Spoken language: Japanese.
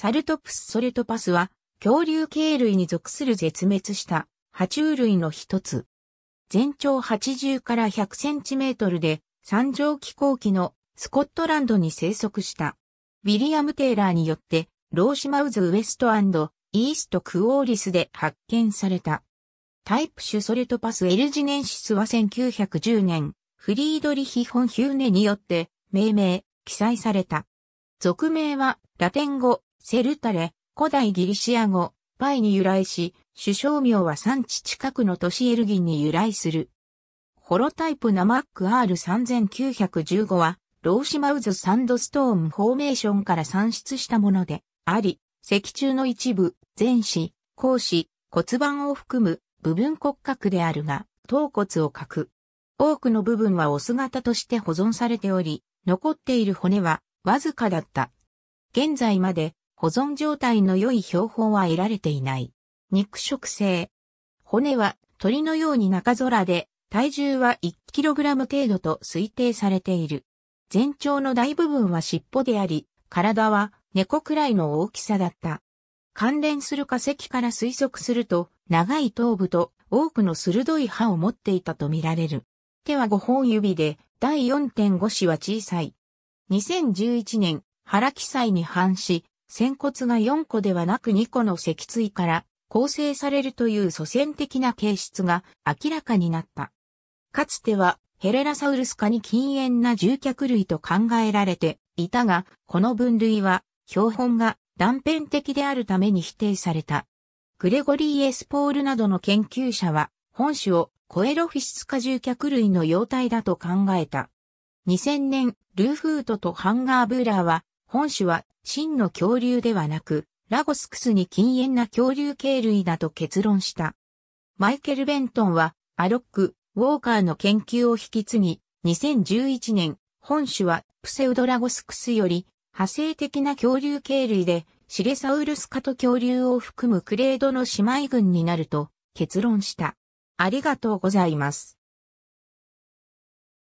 サルトプスソレトパスは、恐竜系類に属する絶滅した爬虫類の一つ。全長80から100センチメートルで、三畳気候機のスコットランドに生息した。ウィリアム・テイラーによって、ローシマウズ・ウエストイースト・クオーリスで発見された。タイプ種ソレトパス・エルジネンシスは1910年、フリードリヒ・ホン・ヒューネによって命名、記載された。俗名はラテン語セルタレ、古代ギリシア語、パイに由来し、首相名は産地近くの都市エルギンに由来する。ホロタイプナマック R3915 は、ローシマウズサンドストーンフォーメーションから産出したもので、あり、石柱の一部、前肢、後肢、骨盤を含む部分骨格であるが、頭骨を欠く。多くの部分はオス型として保存されており、残っている骨はわずかだった。現在まで保存状態の良い標本は得られていない。肉食性。骨は鳥のように中空で、体重は 1kg 程度と推定されている。全長の大部分は尻尾であり、体は猫くらいの大きさだった。関連する化石から推測すると、長い頭部と多くの鋭い歯を持っていたとみられる。手は5本指で、第4.5子は小さい。2011年、腹記載に反し、仙骨が4個ではなく2個の脊椎から構成されるという祖先的な形質が明らかになった。かつてはヘレラサウルス科に禁煙な獣脚類と考えられていたが、この分類は標本が断片的であるために否定された。グレゴリー・エスポールなどの研究者は、本種をコエロフィシス科獣脚類の様態だと考えた。2000年、ルーフートとハンガーブーラーは、本種は真の恐竜ではなく、ラゴスクスに禁煙な恐竜系類だと結論した。マイケル・ベントンは、アロック、ウォーカーの研究を引き継ぎ、2011年、本種はプセウドラゴスクスより派生的な恐竜系類で、シレサウルス科と恐竜を含むクレードの姉妹群になると結論した。ありがとうございます。